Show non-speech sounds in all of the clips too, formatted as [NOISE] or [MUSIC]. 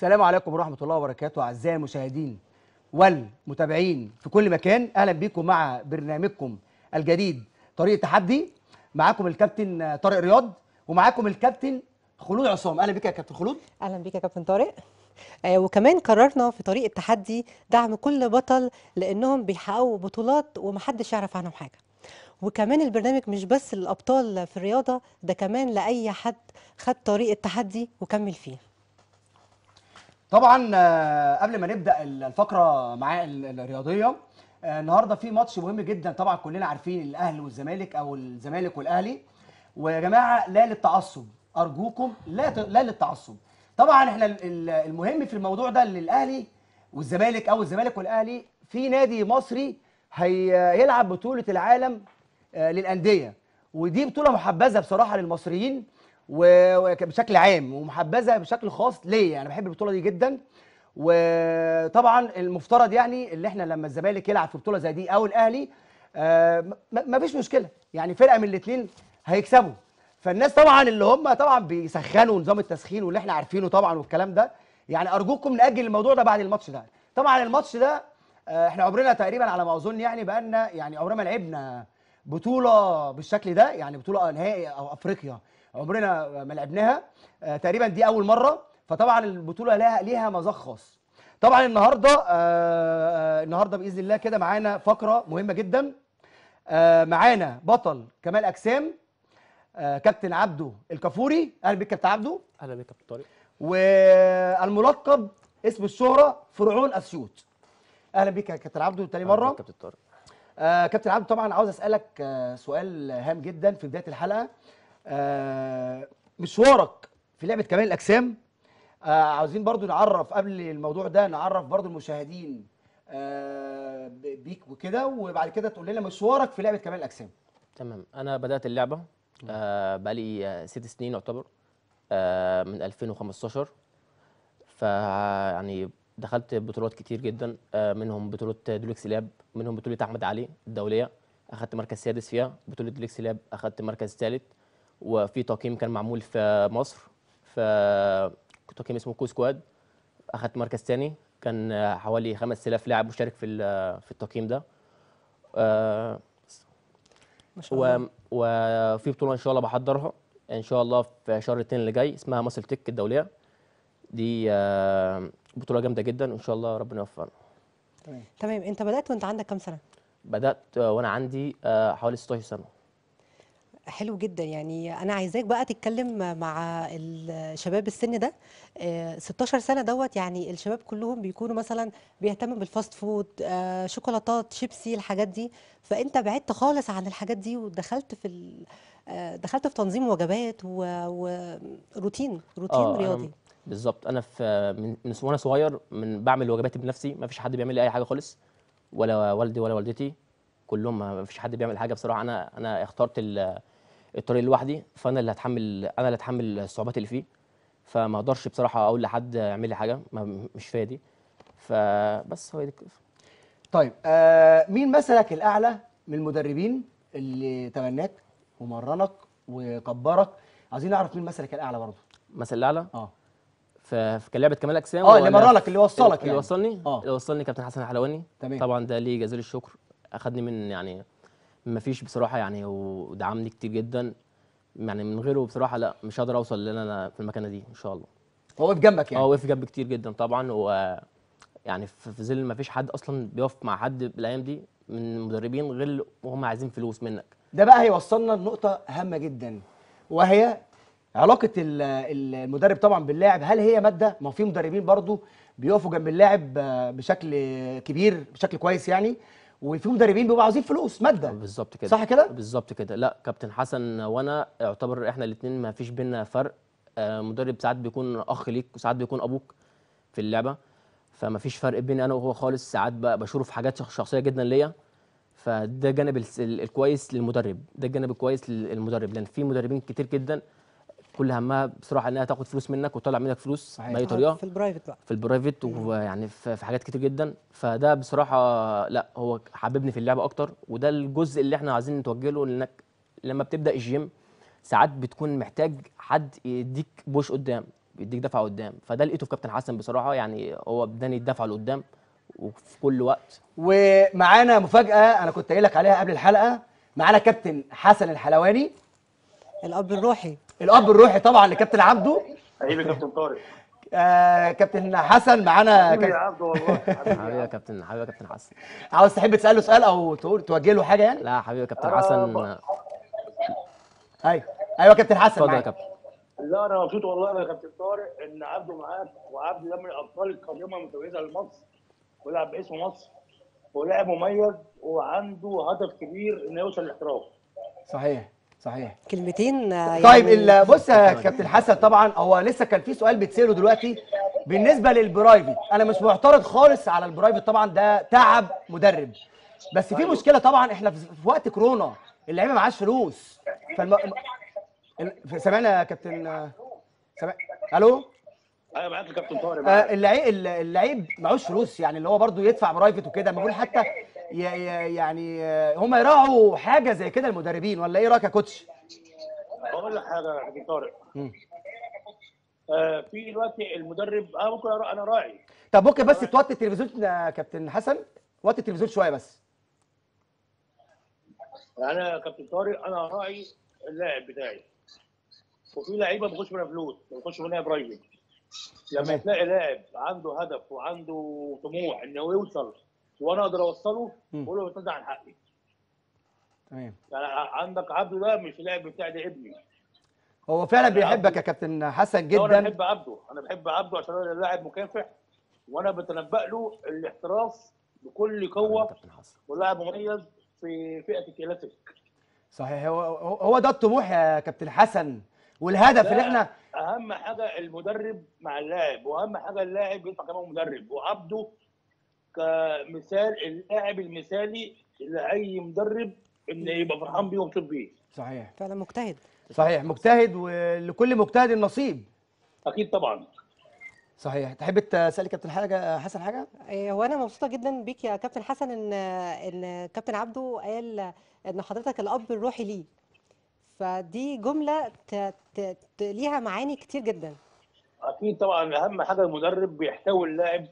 السلام عليكم ورحمة الله وبركاته أعزائي المشاهدين والمتابعين في كل مكان أهلا بكم مع برنامجكم الجديد طريق تحدي معاكم الكابتن طارق رياض ومعاكم الكابتن خلود عصام أهلا بك يا كابتن خلود أهلا بك يا كابتن طارق آه وكمان قررنا في طريق التحدي دعم كل بطل لأنهم بيحققوا بطولات ومحدش يعرف عنهم حاجة وكمان البرنامج مش بس للأبطال في الرياضة ده كمان لأي حد خد طريق التحدي وكمل فيه طبعا آه، قبل ما نبدا الفقره مع الرياضيه آه، النهارده في ماتش مهم جدا طبعا كلنا عارفين الاهلي والزمالك او الزمالك والاهلي ويا جماعه لا للتعصب ارجوكم لا لا للتعصب طبعا احنا المهم في الموضوع ده ان الاهلي والزمالك او الزمالك والاهلي في نادي مصري هيلعب بطوله العالم آه، للانديه ودي بطوله محبذه بصراحه للمصريين وبشكل عام ومحبذه بشكل خاص ليا انا بحب البطوله دي جدا وطبعا المفترض يعني اللي احنا لما الزمالك يلعب في بطوله زي دي او الاهلي آه، ما مفيش مشكله يعني فرقه من الاثنين هيكسبوا فالناس طبعا اللي هم طبعا بيسخنوا نظام التسخين واللي احنا عارفينه طبعا والكلام ده يعني ارجوكم ناجل الموضوع ده بعد الماتش ده طبعا الماتش ده آه، احنا عمرنا تقريبا على ما اظن يعني بقالنا يعني عمرنا ما لعبنا بطوله بالشكل ده يعني بطوله نهائي او افريقيا عمرنا ما لعبناها آه، تقريبا دي اول مره فطبعا البطوله لها ليها مذاق خاص طبعا النهارده آه، آه، النهارده باذن الله كده معانا فقره مهمه جدا معانا بطل كمال اجسام كابتن عبده الكافوري اهلا بيك كابتن عبده اهلا بيك كابتن طارق والملقب اسم الشهره فرعون اسيوط اهلا بيك يا كابتن عبده تاني مره اهلا بيك كابتن طارق آه كابتن عبده طبعا عاوز اسالك آه سؤال هام جدا في بدايه الحلقه آه، مشوارك في لعبه كمال الاجسام آه، عاوزين برضو نعرف قبل الموضوع ده نعرف برضو المشاهدين آه، بيك وكده وبعد كده تقول لنا مشوارك في لعبه كمال الاجسام تمام انا بدات اللعبه بقى بقالي ست سنين يعتبر من 2015 فيعني دخلت بطولات كتير جدا منهم بطوله دولكس لاب منهم بطوله احمد علي الدوليه اخذت مركز سادس فيها بطوله دولكس لاب اخذت مركز ثالث وفي تقييم كان معمول في مصر ف تقييم اسمه كو سكواد اخذت مركز ثاني كان حوالي 5000 لاعب مشترك في في التقييم ده آه، ما شاء الله وفي بطوله ان شاء الله بحضرها ان شاء الله في شهر 2 اللي جاي اسمها مصر تك الدوليه دي آه، بطوله جامده جدا وان شاء الله ربنا يوفقنا تمام تمام انت بدات وانت عندك كام سنه بدات وانا عندي آه، حوالي 16 سنه حلو جدا يعني انا عايزاك بقى تتكلم مع الشباب السن ده 16 آه، سنه دوت يعني الشباب كلهم بيكونوا مثلا بيهتموا بالفاست آه، فود شوكولاتات شيبسي الحاجات دي فانت بعدت خالص عن الحاجات دي ودخلت في آه، دخلت في تنظيم وجبات وروتين روتين آه رياضي بالظبط انا في من, وانا صغير من بعمل وجباتي بنفسي ما فيش حد بيعمل لي اي حاجه خالص ولا والدي ولا والدتي كلهم ما فيش حد بيعمل حاجه بصراحه انا انا اخترت ال الطريق لوحدي فانا اللي هتحمل انا اللي هتحمل الصعوبات اللي فيه فما اقدرش بصراحه اقول لحد اعمل لي حاجه ما مش فادي فبس هو دي طيب آه مين مثلك الاعلى من المدربين اللي تمناك ومرنك وكبرك عايزين نعرف مين مثلك الاعلى برضه مثل الاعلى اه في كان لعبه كمال اجسام اه اللي مرنك اللي وصلك اللي يعني. وصلني اه اللي وصلني كابتن حسن الحلواني تمام طبعا ده ليه جزيل الشكر اخذني من يعني مفيش بصراحه يعني ودعمني كتير جدا يعني من غيره بصراحه لا مش هقدر اوصل اللي انا في المكانه دي ان شاء الله هو واقف جنبك يعني اه وقف جنبي كتير جدا طبعا و يعني في ظل ما فيش حد اصلا بيقف مع حد بالايام دي من المدربين غير وهم عايزين فلوس منك ده بقى هيوصلنا لنقطه هامه جدا وهي علاقه المدرب طبعا باللاعب هل هي ماده ما في مدربين برضو بيقفوا جنب اللاعب بشكل كبير بشكل كويس يعني وفي مدربين بيبقوا عاوزين فلوس ماده آه، بالظبط كده صح كده بالظبط كده لا كابتن حسن وانا يعتبر احنا الاثنين ما فيش بينا فرق آه، مدرب ساعات بيكون اخ ليك وساعات بيكون ابوك في اللعبه فما فيش فرق بيني انا وهو خالص ساعات بشوره في حاجات شخصيه جدا ليا فده جانب الكويس للمدرب ده الجانب الكويس للمدرب لان في مدربين كتير جدا كل همها بصراحه انها تاخد فلوس منك وتطلع منك فلوس باي طريقه في البرايفت بقى في البرايفت ويعني في حاجات كتير جدا فده بصراحه لا هو حببني في اللعبه اكتر وده الجزء اللي احنا عايزين نتوجه له لانك لما بتبدا الجيم ساعات بتكون محتاج حد يديك بوش قدام يديك دفعه قدام فده لقيته في كابتن حسن بصراحه يعني هو اداني الدفعه لقدام وفي كل وقت ومعانا مفاجاه انا كنت قايل لك عليها قبل الحلقه معانا كابتن حسن الحلواني الاب الروحي الاب الروحي طبعا لكابتن عبده حبيبي كابتن طارق آه كابتن حسن معانا حبيبي يا عبده والله [LAUGHS] حبيبي يا كابتن حبيبي يا كابتن حسن عاوز تحب تساله سؤال او تقول توجه له حاجه يعني لا حبيبي يا كابتن حسن ايوه ايوه كابتن حسن اتفضل يا كابتن لا انا مبسوط والله يا كابتن طارق ان عبده معاك وعبده ده من الابطال القادمه المتميزه لمصر ولعب باسم مصر ولاعب مميز وعنده هدف كبير انه يوصل للاحتراف صحيح صحيح كلمتين آه، يعني طيب بص يا كابتن حسن طبعا هو لسه كان في سؤال بيتساله دلوقتي بالنسبه للبرايفت انا مش معترض خالص على البرايفت طبعا ده تعب مدرب بس في طيب. مشكله طبعا احنا في وقت كورونا اللعيبه معاش فلوس فالم... سمعنا يا كابتن آه، سمع... الو ايوه معاك كابتن طارق آه، اللعيب اللعيب معوش فلوس يعني اللي هو برضه يدفع برايفت وكده بقول حتى يعني آه، هم يراعوا حاجه زي كده المدربين ولا ايه رايك يا كوتش؟ اقول لك حاجه يا حاج طارق آه، في دلوقتي المدرب اه ممكن انا راعي طب ممكن بس توطي التلفزيون يا آه، كابتن حسن وطي التلفزيون شويه بس انا يا كابتن طارق انا راعي اللاعب بتاعي وفي لعيبه ما بتخش منها فلوس ما بتخش منها برايفت لما تلاقي لاعب عنده هدف وعنده طموح انه يوصل وانا اقدر اوصله بقول له ابتدى عن حقي تمام يعني عندك عبده ده مش لاعب بتاعي ده ابني هو فعلا بيحبك يا كابتن حسن جدا انا بحب عبده انا بحب عبده عشان هو لاعب مكافح وانا بتنبأ له الاحتراف بكل قوه ولاعب مميز في فئه الكلاسيك صحيح هو هو ده الطموح يا كابتن حسن والهدف اللي احنا اهم حاجه المدرب مع اللاعب واهم حاجه اللاعب يطلع كمان مدرب وعبده كمثال اللاعب المثالي لاي مدرب انه يبقى فرحان بيه ومبسوط بيه صحيح فعلا مجتهد صحيح مجتهد ولكل مجتهد النصيب اكيد طبعا صحيح تحب تسالي كابتن حاجه حسن حاجه إيه، هو انا مبسوطه جدا بيك يا كابتن حسن ان ان كابتن عبده قال ان حضرتك الاب الروحي ليه فدي جمله ت... ت... ت... ليها معاني كتير جدا اكيد طبعا اهم حاجه المدرب بيحتوي اللاعب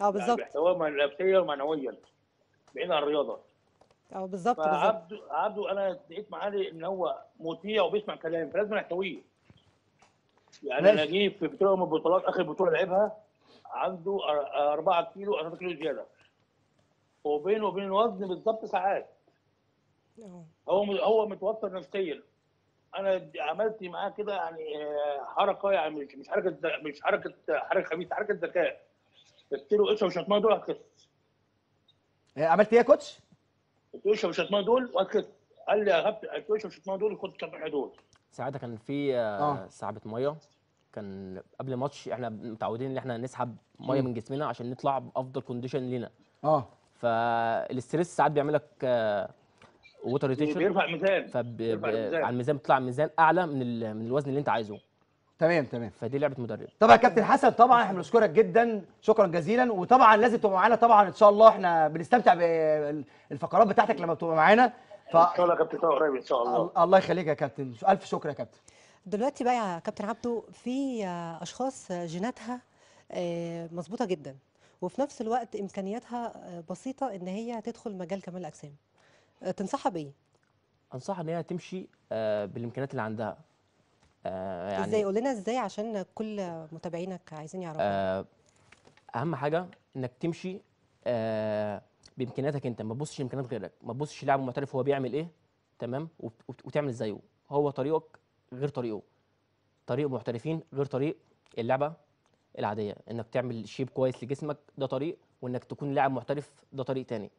اه يعني بالظبط يعني محتواه نفسيا ومعنويا بعيد عن الرياضه اه بالظبط بالظبط عبده عبده انا لقيت معاه ان هو مطيع وبيسمع كلام فلازم احتويه يعني ماشي. انا جه في بطوله من البطولات اخر بطوله لعبها عنده 4 كيلو 4 كيلو زياده وبينه وبين الوزن بالظبط ساعات اه. هو هو متوتر نفسيا انا عملت معاه كده يعني آه، حركه يعني مش حركه مش حركه حركه خبيثه حركه ذكاء قلت له اقشع وشطمان دول هتخس إيه، عملت ايه يا كوتش؟ قلت له اقشع وشطمان دول وهتخس قال لي هبت قلت له اقشع وشطمان دول وخد كبح دول ساعتها كان في آه، آه. سحبه ميه كان قبل الماتش احنا متعودين ان احنا نسحب ميه من جسمنا عشان نطلع بافضل كونديشن لينا اه فالستريس ساعات بيعمل لك ووتر آه، ريتيشن بيرفع الميزان فب... على الميزان بتطلع الميزان اعلى من ال... من الوزن اللي انت عايزه تمام تمام فدي لعبه مدرب طبعا يا كابتن حسن طبعا احنا بنشكرك جدا شكرا جزيلا وطبعا لازم تبقى معانا طبعا ان شاء الله احنا بنستمتع بالفقرات بتاعتك لما بتبقى معانا ف... ان شاء الله يا كابتن قريب ان شاء الله الله يخليك يا كابتن الف شكر يا كابتن دلوقتي بقى يا كابتن عبده في اشخاص جيناتها آه، مظبوطه جدا وفي نفس الوقت امكانياتها آه، بسيطه ان هي تدخل مجال كمال الاجسام آه، تنصحها بايه انصحها ان هي تمشي بالامكانيات اللي عندها آه يعني ازاي قول لنا ازاي عشان كل متابعينك عايزين يعرفوا آه اهم حاجه انك تمشي آه بامكانياتك انت ما تبصش لامكانيات غيرك ما تبصش لاعب محترف هو بيعمل ايه تمام وتعمل زيه هو طريقك غير طريقه طريق محترفين غير طريق اللعبه العاديه انك تعمل شيب كويس لجسمك ده طريق وانك تكون لاعب محترف ده طريق تاني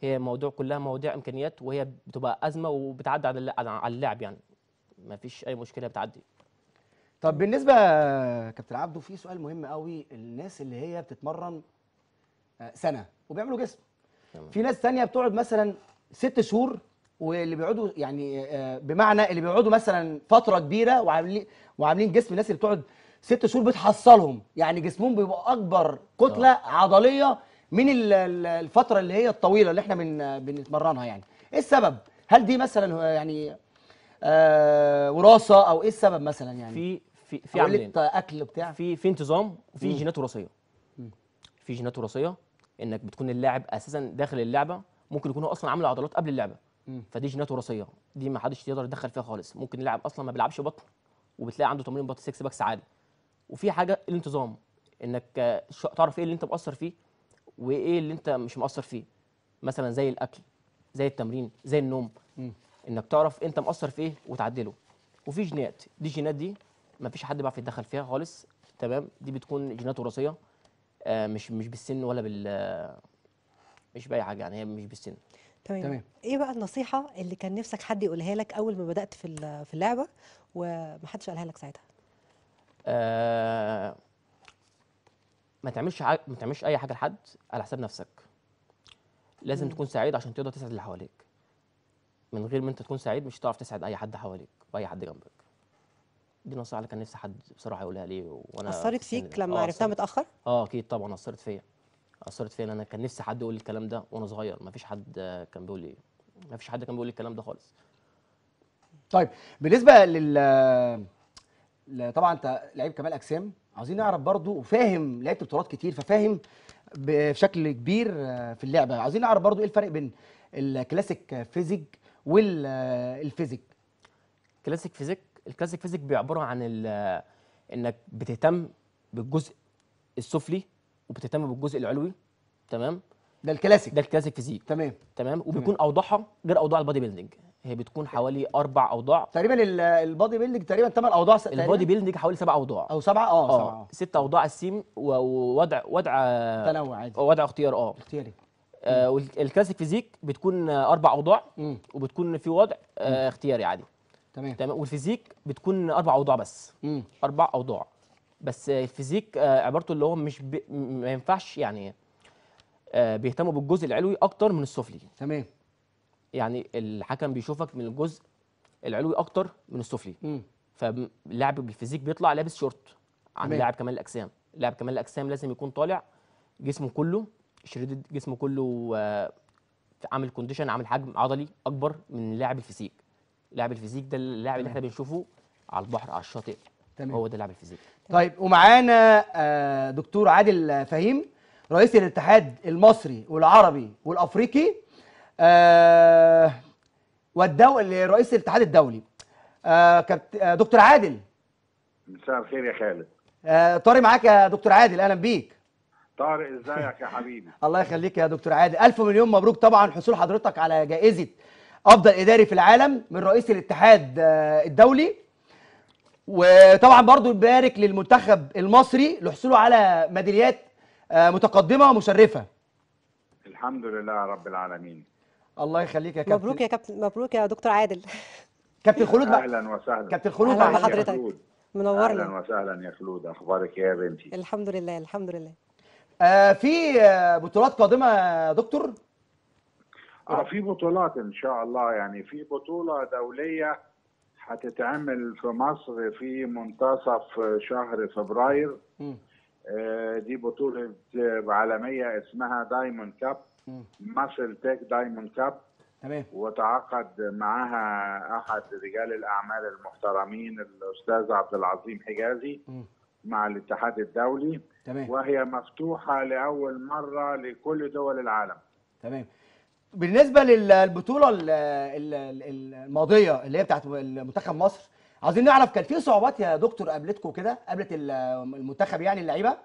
هي موضوع كلها مواضيع امكانيات وهي بتبقى ازمه وبتعدي على اللاعب يعني ما فيش اي مشكله بتعدي طب بالنسبه كابتن عبده في سؤال مهم قوي الناس اللي هي بتتمرن آه، سنه وبيعملوا جسم تمام. في ناس تانية بتقعد مثلا ست شهور واللي بيقعدوا يعني آه، آه، بمعنى اللي بيقعدوا مثلا فتره كبيره وعاملين وعاملين جسم الناس اللي بتقعد ست شهور بتحصلهم يعني جسمهم بيبقى اكبر كتله أوه. عضليه من الفتره اللي هي الطويله اللي احنا بنتمرنها يعني ايه السبب هل دي مثلا يعني آه، وراثه او ايه السبب مثلا يعني في في في عاملين اكل بتاع في في انتظام وفي جينات وراثيه في جينات وراثيه انك بتكون اللاعب اساسا داخل اللعبه ممكن يكون هو اصلا عامل عضلات قبل اللعبه فدي جينات وراثيه دي ما حدش يقدر يتدخل فيها خالص ممكن اللاعب اصلا ما بيلعبش بطن وبتلاقي عنده تمرين بطن 6 باكس عادي وفي حاجه الانتظام انك تعرف ايه اللي انت مقصر فيه وايه اللي انت مش مقصر فيه مثلا زي الاكل زي التمرين زي النوم انك تعرف انت مقصر في ايه وتعدله وفي جينات دي الجينات دي مفيش حد بيعرف يتدخل فيها خالص تمام دي بتكون جينات وراثيه آه مش مش بالسن ولا بال مش باي حاجه يعني هي مش بالسن تمام. تمام ايه بقى النصيحه اللي كان نفسك حد يقولها لك اول ما بدات في في اللعبه ومحدش قالها لك ساعتها آه ما تعملش ع... ما تعملش اي حاجه لحد على حساب نفسك لازم م. تكون سعيد عشان تقدر تسعد اللي حواليك من غير ما انت تكون سعيد مش هتعرف تسعد اي حد حواليك واي حد جنبك دي نصيحه اللي كان نفسي حد بصراحه يقولها لي وانا اثرت فيك لما آه عرفتها متاخر اه اكيد طبعا اثرت فيا اثرت فيا انا كان نفسي حد يقول لي الكلام ده وانا صغير ما فيش حد كان بيقول لي ما فيش حد كان بيقول لي الكلام ده خالص طيب بالنسبه لل طبعا انت لعيب كمال اجسام عاوزين نعرف برضو وفاهم لعبت بطولات كتير ففاهم بشكل كبير في اللعبه عاوزين نعرف برضو ايه الفرق بين الكلاسيك فيزيك والفيزيك كلاسيك فيزيك الكلاسيك فيزيك بيعبر عن انك بتهتم بالجزء السفلي وبتهتم بالجزء العلوي تمام ده الكلاسيك ده الكلاسيك فيزيك تمام تمام وبيكون اوضاعها غير اوضاع البادي بيلدينج هي بتكون حوالي اربع اوضاع تقريبا البادي بيلدينج تقريبا ثمان اوضاع البادي بيلدينج حوالي سبع اوضاع او سبعه اه, آه. سبعه ست اوضاع السيم ووضع وضع تنوع عادي وضع اختيار اه اختياري آه، والكلاسيك فيزيك بتكون اربع اوضاع وبتكون في وضع آه، اختياري عادي تمام تمام والفيزيك بتكون اربع اوضاع بس اربع اوضاع بس الفيزيك آه، عبارته اللي هو مش ما ينفعش يعني بيهتموا بالجزء العلوي اكتر من السفلي تمام يعني الحكم بيشوفك من الجزء العلوي اكتر من السفلي فاللاعب بالفيزيك بيطلع لابس شورت عن لاعب كمال الاجسام لاعب كمال الاجسام لازم يكون طالع جسمه كله شريدد جسمه كله آه، عامل كونديشن عامل حجم عضلي اكبر من لاعب الفيزيك لاعب الفيزيك ده اللاعب اللي احنا بنشوفه على البحر على الشاطئ تمام. هو ده لاعب الفيزيك طيب ومعانا آه، دكتور عادل فهيم رئيس الاتحاد المصري والعربي والافريقي آه، والدولي رئيس الاتحاد الدولي دكتور عادل مساء الخير يا خالد طاري معاك يا دكتور عادل اهلا بيك طارق ازيك يا حبيبي [LAUGHS] الله يخليك يا دكتور عادل الف مليون مبروك طبعا حصول حضرتك على جائزه افضل اداري في العالم من رئيس الاتحاد آه، الدولي وطبعا برضو نبارك للمنتخب المصري لحصوله على ميداليات آه، متقدمه ومشرفه الحمد لله رب العالمين الله يخليك يا كابتن مبروك يا كابتن مبروك يا دكتور عادل كابتن خلود اهلا وسهلا كابتن خلود مع حضرتك منورنا اهلا وسهلا يا خلود اخبارك ايه يا بنتي الحمد لله الحمد لله آه في آه، بطولات قادمه يا دكتور آه،, اه في بطولات ان شاء الله يعني في بطوله دوليه هتتعمل في مصر في منتصف شهر فبراير آه دي بطوله عالميه اسمها دايموند كاب مصر تيك دايموند كاب تمام وتعاقد معها احد رجال الاعمال المحترمين الاستاذ عبد العظيم حجازي م. مع الاتحاد الدولي تمام. وهي مفتوحة لأول مرة لكل دول العالم تمام بالنسبة للبطولة الماضية اللي هي بتاعت منتخب مصر عاوزين نعرف كان في صعوبات يا دكتور قابلتكم كده قابلت المنتخب يعني اللعيبة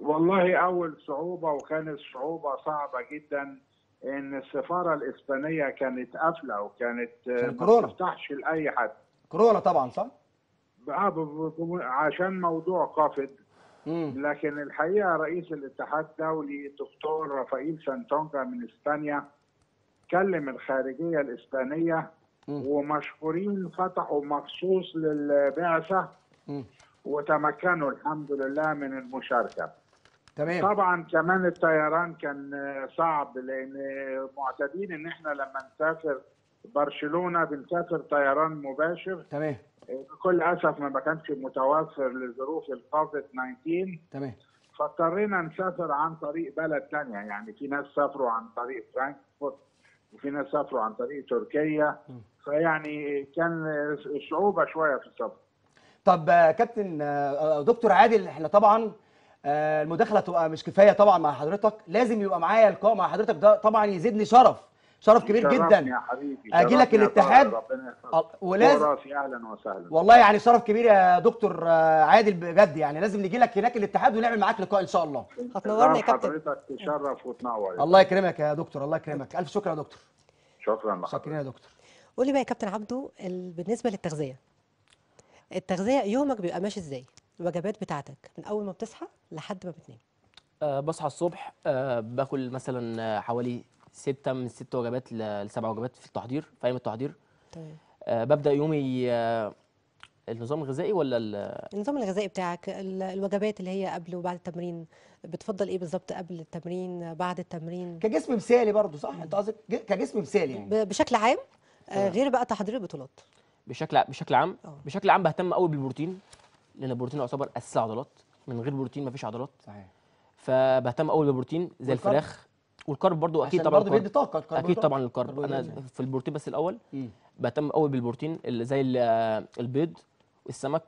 والله أول صعوبة وكانت صعوبة صعبة جدا إن السفارة الإسبانية كانت قافلة وكانت ما تفتحش لأي حد كورونا طبعا صح؟ آه، عشان موضوع قافد لكن الحقيقه رئيس الاتحاد الدولي الدكتور رافائيل سانتونجا من اسبانيا كلم الخارجيه الاسبانيه ومشكورين فتحوا مخصوص للبعثه وتمكنوا الحمد لله من المشاركه تمام طبعا كمان الطيران كان صعب لان معتادين ان احنا لما نسافر برشلونه بنسافر طيران مباشر تمام بكل اسف ما كانش متوفر لظروف الكوفيد 19 تمام فاضطرينا نسافر عن طريق بلد ثانيه يعني في ناس سافروا عن طريق فرانكفورت وفي ناس سافروا عن طريق تركيا فيعني كان صعوبه شويه في السفر طب آه، كابتن آه، آه، دكتور عادل احنا طبعا المداخله تبقى مش كفايه طبعا مع حضرتك لازم يبقى معايا لقاء مع حضرتك ده طبعا يزيدني شرف شرف إيه، كبير جدا يا حبيبي اجي لك الاتحاد أه، ولازم اهلا وسهلا والله يعني شرف كبير يا دكتور آه، عادل بجد يعني لازم نجي لك هناك الاتحاد ونعمل معاك لقاء ان شاء الله هتنورنا يا كابتن حضرتك تشرف وتنور الله يكرمك يا دكتور الله يكرمك الف شكر يا دكتور شكرا لحضرتك شكرا يا دكتور قول لي بقى يا كابتن عبده بالنسبه للتغذيه التغذيه يومك بيبقى ماشي ازاي الوجبات بتاعتك من اول ما بتصحى لحد ما بتنام أه بصحى الصبح أه باكل مثلا آه، حوالي ستة من ست وجبات لسبع وجبات في التحضير في ايام التحضير تمام طيب. آه ببدا يومي آه النظام الغذائي ولا النظام الغذائي بتاعك الوجبات اللي هي قبل وبعد التمرين بتفضل ايه بالظبط قبل التمرين بعد التمرين كجسم مثالي برضه صح انت قصدك كجسم مثالي يعني بشكل عام آه غير بقى تحضير البطولات بشكل بشكل عام أوه. بشكل عام بهتم قوي بالبروتين لان البروتين يعتبر اساس العضلات من غير بروتين مفيش عضلات صحيح فبهتم قوي بالبروتين زي الفراخ والكارب برضو اكيد طبعا برضو بيدي طاقه الكارب اكيد طبعا الكارب انا يعني. في البروتين بس الاول بهتم قوي بالبروتين اللي زي البيض السمك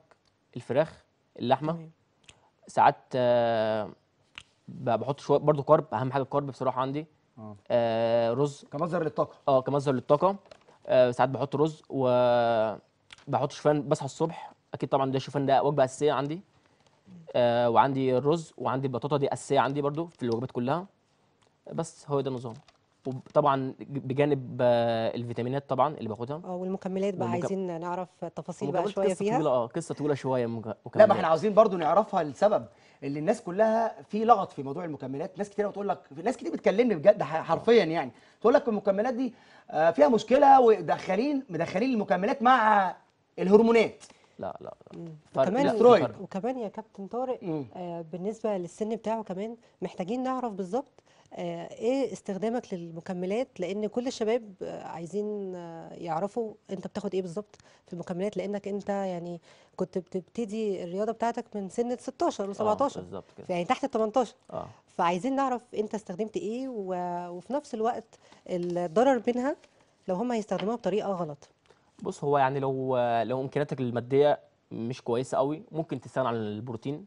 الفراخ اللحمه ساعات آه، بحط شويه برضو كارب اهم حاجه الكارب بصراحه عندي آه. آه رز كمصدر للطاقه اه كمصدر للطاقه آه ساعات بحط رز و بحط شوفان بصحى الصبح اكيد طبعا ده الشوفان ده وجبه اساسيه عندي آه وعندي الرز وعندي البطاطا دي اساسيه عندي برضو في الوجبات كلها بس هو ده النظام وطبعا بجانب آه، الفيتامينات طبعا اللي باخدها اه والمكملات بقى والمكب... عايزين نعرف تفاصيل بقى شويه قصة فيها طويله اه قصه طويله شويه مكملات لا ما احنا عاوزين برضو نعرفها لسبب اللي الناس كلها في لغط في موضوع المكملات ناس كتير بتقول لك ناس كتير بتكلمني بجد حرفيا يعني تقول لك المكملات دي آه، فيها مشكله ودخلين مدخلين المكملات مع الهرمونات لا لا, لا. وكمان وكمان يا كابتن طارق آه بالنسبه للسن بتاعه كمان محتاجين نعرف بالظبط آه، إيه استخدامك للمكملات لأن كل الشباب عايزين آه، يعرفوا أنت بتاخد إيه بالظبط في المكملات لأنك أنت يعني كنت بتبتدي الرياضة بتاعتك من سن 16 آه، و17 بالظبط كده يعني تحت ال 18 اه فعايزين نعرف أنت استخدمت إيه و... وفي نفس الوقت الضرر منها لو هم هيستخدموها بطريقة غلط بص هو يعني لو لو امكانياتك الماديه مش كويسه قوي ممكن تستغنى عن البروتين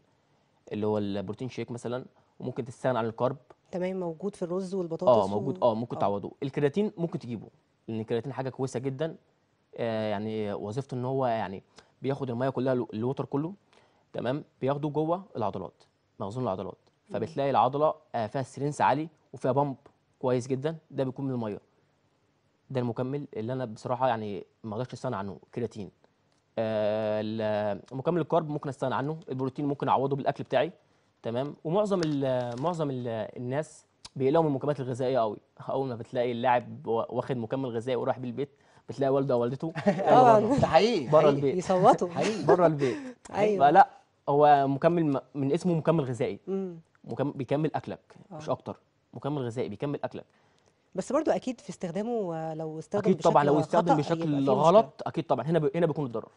اللي هو البروتين شيك مثلا وممكن تستغنى عن الكارب تمام موجود في الرز والبطاطس اه موجود اه ممكن آه. تعوضوه الكرياتين ممكن تجيبه لان الكرياتين حاجه كويسه جدا آه يعني وظيفته ان هو يعني بياخد الميه كلها الوتر كله تمام بياخده جوه العضلات مخزون العضلات فبتلاقي العضله آه فيها سرنس عالي وفيها بامب كويس جدا ده بيكون من الميه ده المكمل اللي انا بصراحه يعني ما اقدرش استغنى عنه كرياتين آه مكمل الكارب ممكن استغنى عنه البروتين ممكن اعوضه بالاكل بتاعي تمام ومعظم ال معظم الناس بيقلقوا من المكملات الغذائيه قوي اول ما بتلاقي اللاعب واخد مكمل غذائي وراح بالبيت بتلاقي والده ووالدته [LAUGHS] آه، ده حقيقي بره البيت يصوتوا [LAUGHS] بره البيت [LAUGHS] ايوه فلا هو مكمل من اسمه مكمل غذائي مكمل بيكمل اكلك آه. مش اكتر مكمل غذائي بيكمل اكلك بس برضو اكيد في استخدامه آه، لو استخدم اكيد طبعا لو استخدم بشكل غلط اكيد طبعا هنا ب... هنا بيكون الضرر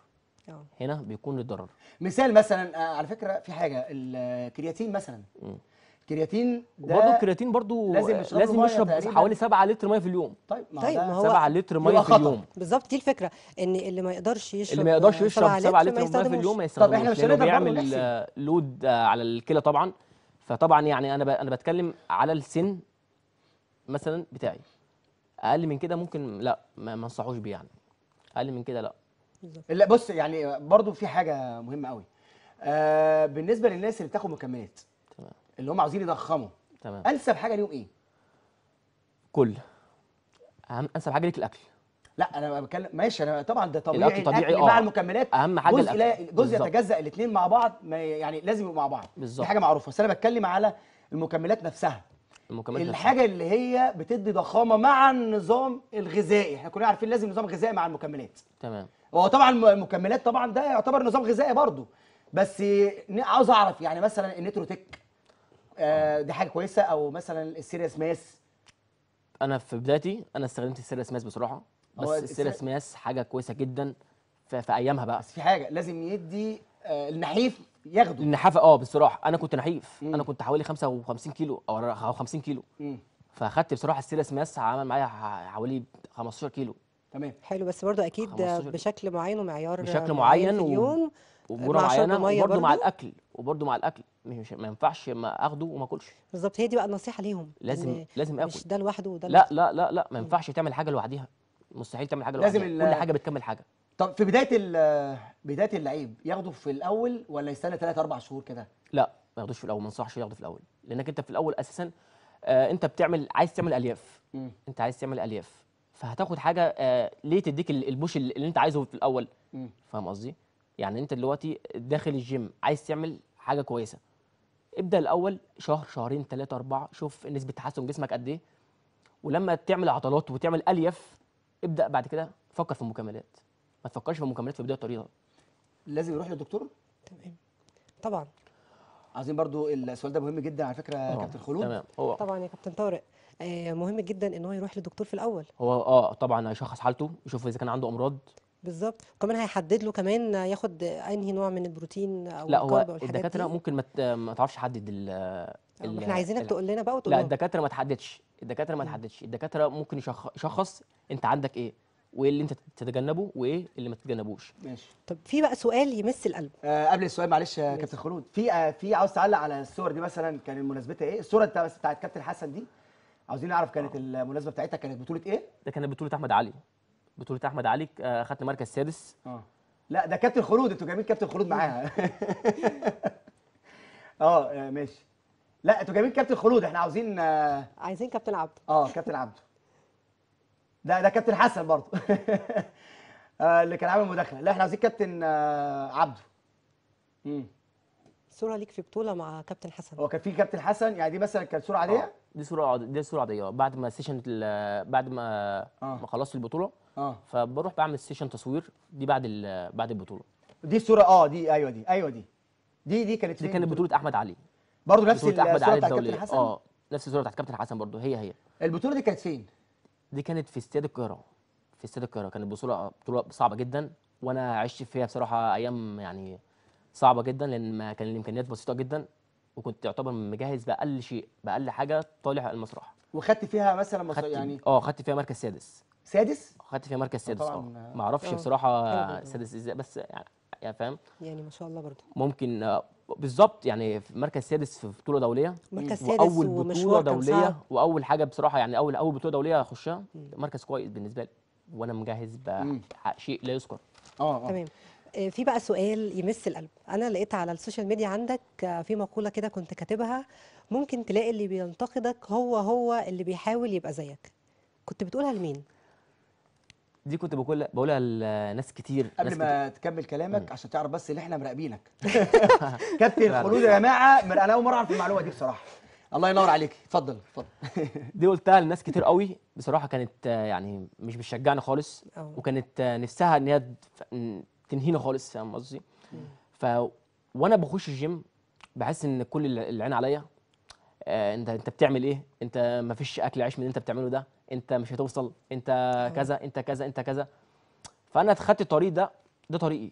أوه. هنا بيكون للضرر مثال مثلا آه، على فكره في حاجه الكرياتين مثلا م. الكرياتين ده برضه الكرياتين برضه لازم يشرب لازم يشرب حوالي 7 لتر ميه في اليوم طيب ما, هو 7 طيب، لتر ميه في اليوم بالظبط دي الفكره ان اللي ما يقدرش يشرب اللي ما يقدرش يشرب 7 لتر ميه في اليوم ما يستخدمش طب احنا مش هنقدر بيعمل لود على الكلى طبعا فطبعا يعني انا انا بتكلم على السن مثلا بتاعي اقل من كده ممكن لا ما انصحوش بيه يعني اقل من كده لا لا بص يعني برضو في حاجه مهمه قوي آه بالنسبه للناس اللي بتاخد مكملات تمام اللي هم عاوزين يضخموا تمام انسب حاجه ليهم ايه كل اهم انسب حاجه ليك الاكل لا انا بتكلم ماشي انا طبعا ده طبيعي الاكل طبيعي الأكل آه. مع المكملات اهم حاجه جزء الأكل. جزء يتجزا الاثنين مع بعض ما يعني لازم يبقوا مع بعض بالظبط دي حاجه معروفه بس انا بتكلم على المكملات نفسها المكملات الحاجه نفسها. اللي هي بتدي ضخامه مع النظام الغذائي احنا كلنا عارفين لازم نظام غذائي مع المكملات تمام هو طبعا المكملات طبعا ده يعتبر نظام غذائي برضه بس عاوز اعرف يعني مثلا النيتروتيك آه دي حاجه كويسه او مثلا السيريس ماس انا في بدايتي انا استخدمت السيريس ماس بصراحه بس السيريس ماس حاجه كويسه جدا في, في ايامها بقى بس في حاجه لازم يدي آه النحيف ياخده النحافه اه بصراحه انا كنت نحيف مم. انا كنت حوالي 55 كيلو او 50 كيلو مم. فاخدت بصراحه السيريس ماس عمل معايا حوالي 15 كيلو تمام حلو بس برضو اكيد بشكل معين ومعيار بشكل معين في اليوم مع معينه وبرده مع الاكل وبرده مع الاكل مش ما ينفعش ما اخده وما اكلش بالظبط هي دي بقى النصيحه ليهم لازم لازم اكل مش ده لوحده وده لا لا لا لا ما ينفعش تعمل حاجه لوحديها مستحيل تعمل حاجه لازم لوحديها كل حاجه بتكمل حاجه طب في بدايه بدايه اللعيب ياخده في الاول ولا يستنى 3 4 شهور كده لا ما ياخدوش في الاول ما انصحش ياخده في الاول لانك انت في الاول اساسا آه انت بتعمل عايز تعمل الياف م. انت عايز تعمل الياف فهتاخد حاجه آه ليه تديك البوش اللي انت عايزه في الاول فاهم قصدي يعني انت دلوقتي داخل الجيم عايز تعمل حاجه كويسه ابدا الاول شهر شهرين ثلاثه اربعه شوف نسبه تحسن جسمك قد ايه ولما تعمل عضلات وتعمل الياف ابدا بعد كده فكر في المكملات ما تفكرش في المكملات في بدايه الطريق لازم يروح للدكتور تمام طبعا عايزين برضو السؤال ده مهم جدا على فكره يا كابتن خلود تمام هو. طبعا يا كابتن طارق آه، مهم جدا ان هو يروح لدكتور في الاول هو اه طبعا هيشخص حالته يشوف اذا كان عنده امراض بالظبط كمان هيحدد له كمان ياخد انهي نوع من البروتين او لا هو او الحاجات الدكاتره دي ممكن ما ما تعرفش تحدد ال آه، احنا عايزينك تقول لنا بقى وتقول لا الدكاتره ما تحددش الدكاتره ما تحددش الدكاتره ممكن يشخص انت عندك ايه وايه اللي انت تتجنبه وايه اللي ما تتجنبوش ماشي طب في بقى سؤال يمس القلب آه قبل السؤال معلش يا كابتن خلود في آه في عاوز تعلق على الصور دي مثلا كان مناسبتها ايه الصوره بتاعت كابتن حسن دي عاوزين نعرف كانت المناسبه بتاعتها كانت بطوله ايه؟ ده كانت بطوله احمد علي بطوله احمد علي اخدت آه، مركز سادس اه لا ده كابتن خلود انتوا جايبين كابتن خلود معاها [LAUGHS] آه،, اه ماشي لا انتوا جايبين كابتن خلود احنا عاوزين آه عايزين كابتن عبده اه كابتن عبده ده ده كابتن حسن برضه [LAUGHS] آه اللي كان عامل مداخله لا احنا عاوزين كابتن آه عبده امم صوره ليك في بطوله مع كابتن حسن هو كان في كابتن حسن يعني دي مثلا كانت صوره عاديه آه. دي صوره دي صوره عاديه بعد ما سيشن بعد ما آه. ما خلصت البطوله اه فبروح بعمل سيشن تصوير دي بعد بعد البطوله دي الصوره اه دي ايوه دي ايوه دي دي دي كانت دي كانت بطوله احمد علي برضه نفس الصورة احمد علي الدوليه اه نفس الصوره بتاعت كابتن حسن برضه هي هي البطوله دي كانت فين دي كانت في استاد القاهره في استاد القاهره كانت بطوله بطوله صعبه جدا وانا عشت فيها بصراحه ايام يعني صعبه جدا لان ما كان الامكانيات بسيطه جدا وكنت يعتبر مجهز باقل شيء باقل حاجه طالع المسرح وخدت فيها مثلا خدت يعني اه خدت فيها مركز سادس سادس خدت فيها مركز سادس اه, آه. ما اعرفش آه. بصراحه سادس ازاي بس يعني يعني فاهم يعني ما شاء الله برضه ممكن آه، بالظبط يعني في مركز سادس في بطوله دوليه مركز سادس واول بطوله دوليه واول حاجه بصراحه يعني اول اول بطوله دوليه اخشها مركز كويس بالنسبه لي وانا مجهز بشيء لا يذكر اه اه تمام آه، في بقى سؤال يمس القلب انا لقيت على السوشيال ميديا عندك آه، في مقوله كده كنت كاتبها ممكن تلاقي اللي بينتقدك هو هو اللي بيحاول يبقى زيك كنت بتقولها لمين دي كنت بقول بقولها لناس كتير قبل ناس ما كتير. تكمل كلامك عشان تعرف بس اللي احنا مراقبينك [LAUGHS] [LAUGHS] كابتن خلود يا جماعه انا اول مره اعرف المعلومه دي بصراحه الله ينور عليك اتفضل اتفضل [LAUGHS] دي قلتها لناس كتير قوي بصراحه كانت آه، يعني مش بتشجعني خالص وكانت نفسها ان هي تنهينا خالص فاهم قصدي ف وانا بخش الجيم بحس ان كل العين عليا آه انت انت بتعمل ايه انت ما فيش اكل عيش من اللي انت بتعمله ده انت مش هتوصل انت أيوه. كذا انت كذا انت كذا فانا اتخذت الطريق ده ده طريقي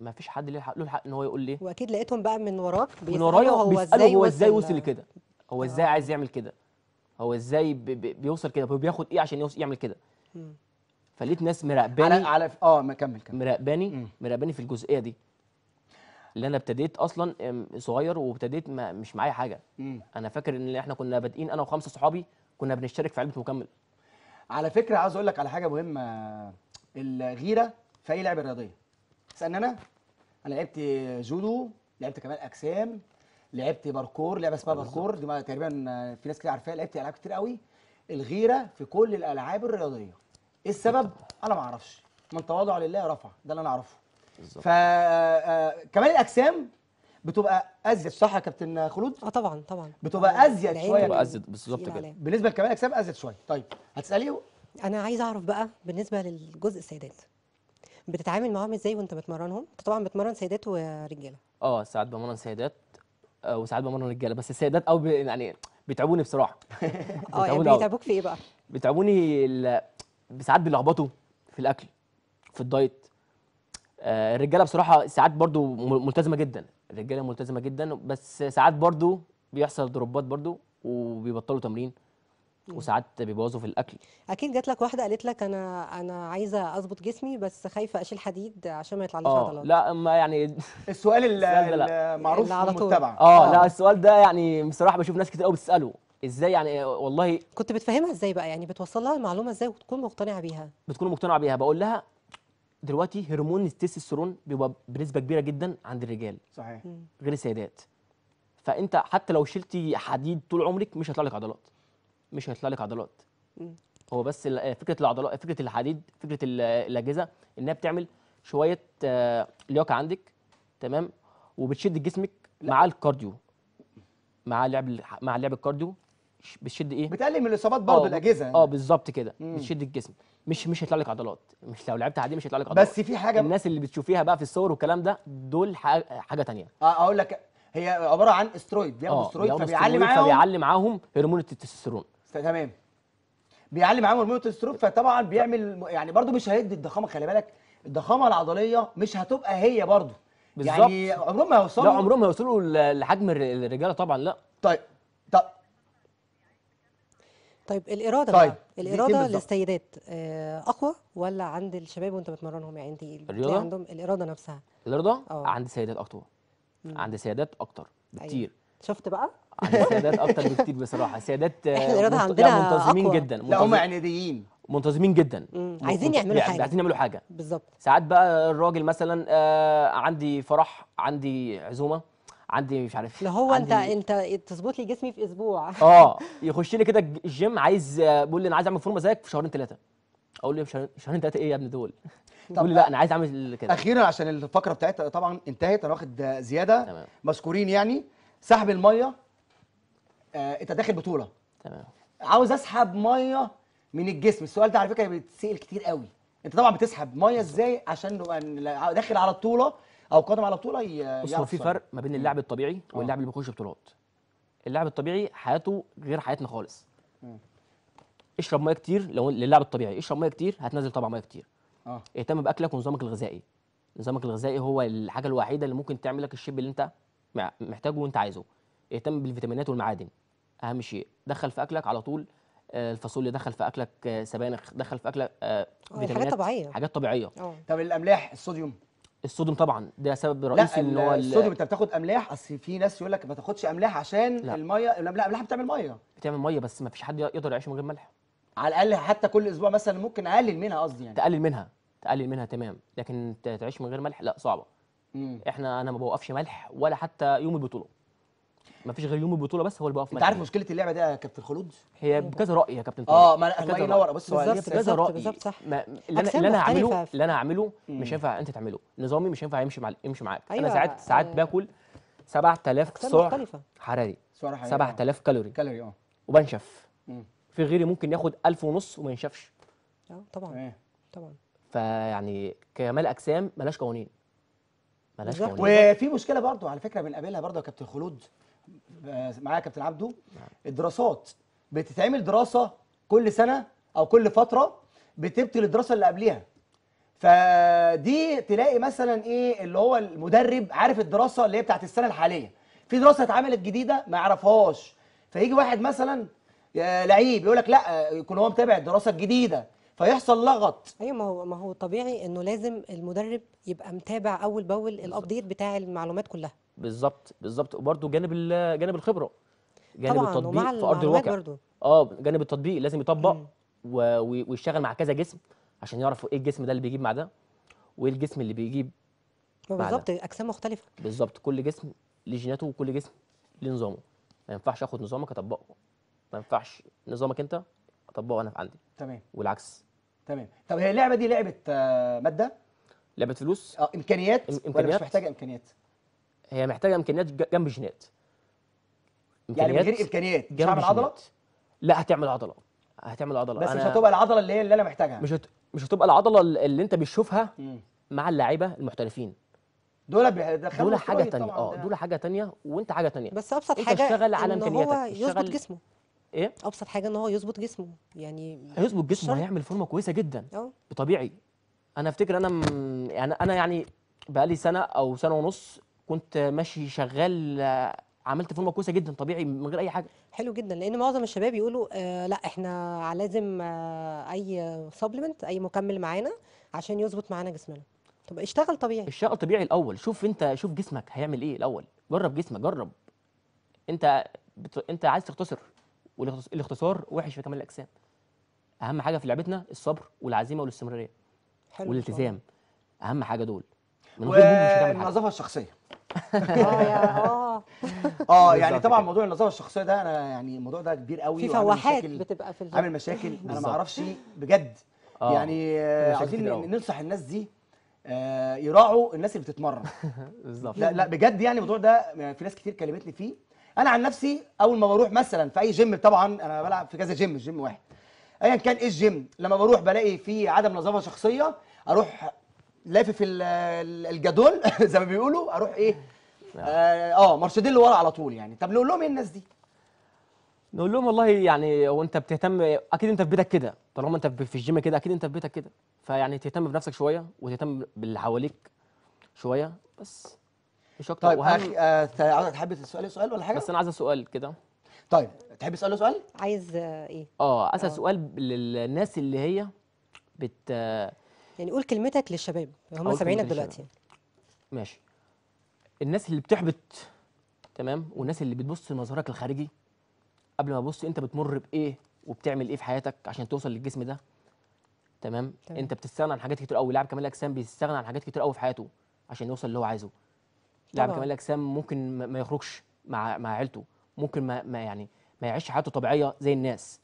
ما فيش حد له الحق له الحق ان هو يقول لي واكيد لقيتهم بقى من وراك من ورايا هو ازاي هو ازاي وصل لكده هو آه. ازاي عايز يعمل كده هو ازاي بيوصل كده هو بياخد ايه عشان يعمل كده فلقيت ناس مراقباني على على اه مكمل كمل مراقباني مراقباني في الجزئيه دي اللي انا ابتديت اصلا صغير وابتديت مش معايا حاجه مم. انا فاكر ان احنا كنا بادئين انا وخمسه صحابي كنا بنشترك في علبه مكمل على فكره عاوز اقول لك على حاجه مهمه الغيره في اي لعبه رياضيه اسالني انا انا لعبت جودو لعبت كمال اجسام لعبت باركور لعبه اسمها باركور دي تقريبا في ناس كتير عارفاها لعبت العاب كتير قوي الغيره في كل الالعاب الرياضيه ايه السبب انا ما اعرفش من تواضع لله رفع ده اللي انا اعرفه بالظبط ف آه، آه، كمال الاجسام بتبقى ازيد صح يا كابتن خلود اه طبعا طبعا بتبقى ازيد شويه بتبقى ازيد بالظبط كده بالنسبه لكمال الاجسام ازيد شويه طيب هتسالي انا عايز اعرف بقى بالنسبه للجزء السيدات بتتعامل معاهم ازاي وانت بتمرنهم انت طبعا بتمرن سيدات ورجاله اه ساعات بمرن سيدات آه، وساعات بمرن رجاله بس السيدات او يعني بيتعبوني بصراحه [LAUGHS] اه يعني بيتعبوك في ايه بقى بيتعبوني ساعات بيلخبطوا في الاكل في الدايت آه الرجاله بصراحه ساعات برضو ملتزمه جدا الرجاله ملتزمه جدا بس ساعات برضو بيحصل دروبات برضو وبيبطلوا تمرين وساعات بيبوظوا في الاكل اكيد جات لك واحده قالت لك انا انا عايزه اظبط جسمي بس خايفه اشيل حديد عشان ما يطلعليش آه، عضلات لا ما يعني [LAUGHS] السؤال المعروف المتبع اه لا آه. السؤال ده يعني بصراحه بشوف ناس كتير قوي بتساله ازاي يعني والله كنت بتفهمها ازاي بقى يعني بتوصلها المعلومه ازاي وتكون مقتنع بيها بتكون مقتنعه بيها بقول لها دلوقتي هرمون التستوستيرون بيبقى بنسبه كبيره جدا عند الرجال صحيح غير السيدات فانت حتى لو شلتي حديد طول عمرك مش هيطلع لك عضلات مش هيطلع لك عضلات م. هو بس آه، فكره العضلات فكره الحديد فكره الاجهزه انها بتعمل شويه آه، لياقه عندك تمام وبتشد جسمك مع الكارديو مع لعب مع لعب الكارديو بتشد ايه بتقلل من الاصابات برضه آه، الاجهزه يعني. اه بالظبط كده بتشد الجسم مش مش هيطلع لك عضلات مش لو لعبت عادي مش هيطلع لك عضلات بس في حاجه الناس اللي بتشوفيها بقى في الصور والكلام ده دول حاجه ثانيه اه اقول لك هي عباره عن استرويد بياخدوا آه، استرويد فبيعلي معاهم فبيعلي معاهم هرمون التستوستيرون تمام بيعلي معاهم هرمون التستوستيرون فطبعا بيعمل يعني برضه مش هيدي الضخامه خلي بالك الضخامه العضليه مش هتبقى هي برضه يعني بالظبط يعني عمرهم ما هيوصلوا لا عمرهم ما هيوصلوا لحجم الرجاله طبعا لا طيب طيب الاراده طيب. بقى. الاراده للسيدات آه، اقوى ولا عند الشباب وانت بتمرنهم يعني انت الرياضه عندهم الاراده نفسها الاراده أوه. عند السيدات اكتر عند السيدات اكتر بكتير أيوة. شفت بقى عند السيدات اكتر بكتير بصراحه السيدات [LAUGHS] احنا آه، الاراده منت... عندنا منتظمين أقوى. جدا لا هم عنيديين منتظمين جدا مم. عايزين يعملوا يعني حاجه عايزين يعملوا حاجه بالظبط ساعات بقى الراجل مثلا آه عندي فرح عندي عزومه عندي مش عارف اللي هو انت انت تظبط لي جسمي في اسبوع اه يخش لي كده الجيم عايز بيقول لي انا عايز اعمل فورمه زيك في شهرين ثلاثه اقول له شهرين شهرين ثلاثه ايه يا ابني دول يقول لي لا انا عايز اعمل كده اخيرا عشان الفقره بتاعتها طبعا انتهت انا واخد زياده تمام. مشكورين يعني سحب الميه آه انت داخل بطوله تمام عاوز اسحب ميه من الجسم السؤال ده على فكره بيتسال كتير قوي انت طبعا بتسحب ميه ازاي عشان داخل على الطوله او قادم على بطوله بص هو في فرق ما بين اللاعب الطبيعي آه. واللاعب اللي بيخش بطولات اللاعب الطبيعي حياته غير حياتنا خالص م. اشرب ميه كتير لو للاعب الطبيعي اشرب ميه كتير هتنزل طبعا ميه كتير اه اهتم باكلك ونظامك الغذائي نظامك الغذائي هو الحاجه الوحيده اللي ممكن تعمل لك الشيب اللي انت محتاجه وانت عايزه اهتم بالفيتامينات والمعادن اهم شيء دخل في اكلك على طول آه، الفاصوليا دخل في اكلك آه، سبانخ دخل في اكلك فيتامينات حاجات طبيعيه حاجات طبيعيه طب الاملاح الصوديوم الصوديوم طبعا ده سبب رئيسي ان هو الصوديوم انت بتاخد املاح اصل في ناس يقول لك ما تاخدش املاح عشان لا. الميه لا الاملاح بتعمل ميه بتعمل ميه بس ما فيش حد يقدر يعيش من غير ملح على الاقل حتى كل اسبوع مثلا ممكن اقلل منها قصدي يعني تقلل منها تقلل منها تمام لكن تعيش من غير ملح لا صعبه مم. احنا انا ما بوقفش ملح ولا حتى يوم البطوله ما فيش غير يوم البطوله بس هو اللي بيقف انت عارف مشكله اللعبه دي يا كابتن خلود هي بكذا راي يا كابتن طارق اه ما انا الله ينور بس هو بكذا راي بالظبط صح ما اللي انا اللي انا هعمله اللي انا هعمله مش هينفع انت تعمله نظامي مش هينفع يمشي مع يمشي معاك انا أيوة. ساعات ساعات آه. باكل 7000 سعر حراري 7000 آه. كالوري كالوري اه وبنشف في غيري ممكن ياخد 1000 ونص وما ينشفش اه طبعا طبعا فيعني كمال اجسام ملاش قوانين ملاش قوانين وفي مشكله برضو على فكره بنقابلها برضو يا كابتن خلود آه، معايا كابتن عبده الدراسات بتتعمل دراسه كل سنه او كل فتره بتبطل الدراسه اللي قبليها فدي تلاقي مثلا ايه اللي هو المدرب عارف الدراسه اللي هي بتاعت السنه الحاليه في دراسه اتعملت جديده ما يعرفهاش فيجي واحد مثلا آه، لعيب يقول لك لا آه، يكون هو متابع الدراسه الجديده فيحصل لغط ايوه ما هو ما هو طبيعي انه لازم المدرب يبقى متابع اول باول الابديت بتاع المعلومات كلها بالظبط بالظبط وبرده جانب جانب الخبره جانب طبعا التطبيق في ارض الواقع برضو. اه جانب التطبيق لازم يطبق ويشتغل مع كذا جسم عشان يعرف ايه الجسم ده اللي بيجيب مع ده وايه الجسم اللي بيجيب بالظبط اجسام مختلفه بالظبط كل جسم ليه جيناته وكل جسم ليه نظامه ما ينفعش اخد نظامك اطبقه ما ينفعش نظامك انت اطبقه انا في عندي تمام والعكس تمام طب هي اللعبه دي لعبه آه، ماده لعبه فلوس اه امكانيات, إمكانيات. ولا مش محتاجه امكانيات هي محتاجه امكانيات جنب جينات يعني من غير امكانيات مش هعمل عضله لا هتعمل عضله هتعمل عضله بس مش هتبقى العضله اللي هي اللي انا محتاجها مش هت... مش هتبقى العضله اللي انت بتشوفها مع اللاعيبة المحترفين دول دول حاجه تانية اه دول حاجه تانية وانت حاجه تانية بس ابسط حاجه تشتغل على امكانياتك هو يظبط جسمه ايه ابسط حاجه ان هو يظبط جسمه يعني هيظبط جسمه هيعمل فورمه كويسه جدا اه طبيعي انا افتكر انا م... يعني انا يعني بقالي سنه او سنه ونص كنت ماشي شغال عملت فورمه كويسه جدا طبيعي من غير اي حاجه حلو جدا لان معظم الشباب يقولوا آه لا احنا لازم آه اي سبلمنت اي مكمل معانا عشان يظبط معانا جسمنا طب اشتغل طبيعي اشتغل طبيعي الاول شوف انت شوف جسمك هيعمل ايه الاول جرب جسمك جرب انت بت... انت عايز تختصر والاختصار وحش في كمال الاجسام اهم حاجه في لعبتنا الصبر والعزيمه والاستمراريه والالتزام اهم حاجه دول من غيرهم مش هتعمل حاجه والنظافه الشخصيه آه،, [LAUGHS] اه اه يعني طبعا موضوع النظافه الشخصيه ده انا يعني الموضوع ده كبير قوي في فواحات بتبقى في عامل مشاكل انا ما اعرفش بجد آه، يعني آه، عايزين ننصح الناس دي يراعوا الناس اللي بتتمرن [LAUGHS] بالظبط لا لا بجد يعني الموضوع ده في ناس كتير كلمتني فيه انا عن نفسي اول ما بروح مثلا في اي جيم طبعا انا بلعب في كذا جيم جيم واحد ايا كان ايه الجيم لما بروح بلاقي في عدم نظافه شخصيه اروح لافف الجدول [LAUGHS] زي ما بيقولوا اروح ايه اه, آه مرشدين لورا على طول يعني طب نقول لهم ايه الناس دي نقول لهم والله يعني هو انت بتهتم اكيد انت في بيتك كده طالما انت في الجيم كده اكيد انت في بيتك كده فيعني تهتم بنفسك شويه وتهتم باللي حواليك شويه بس مش اكتر طيب وهل آه تحب تسالي سؤال ولا حاجه بس انا عايز سؤال كده طيب تحب تسال سؤال عايز آه، ايه اه اسال آه. سؤال للناس اللي هي بت يعني قول كلمتك للشباب هم سامعينك دلوقتي ماشي الناس اللي بتحبط تمام والناس اللي بتبص لمظهرك الخارجي قبل ما تبص انت بتمر بايه وبتعمل ايه في حياتك عشان توصل للجسم ده تمام, تمام. انت بتستغنى عن حاجات كتير قوي لاعب كمال اجسام بيستغنى عن حاجات كتير قوي في حياته عشان يوصل اللي هو عايزه لاعب كمال اجسام ممكن ما يخرجش مع مع عيلته ممكن ما, ما يعني ما يعيش حياته طبيعيه زي الناس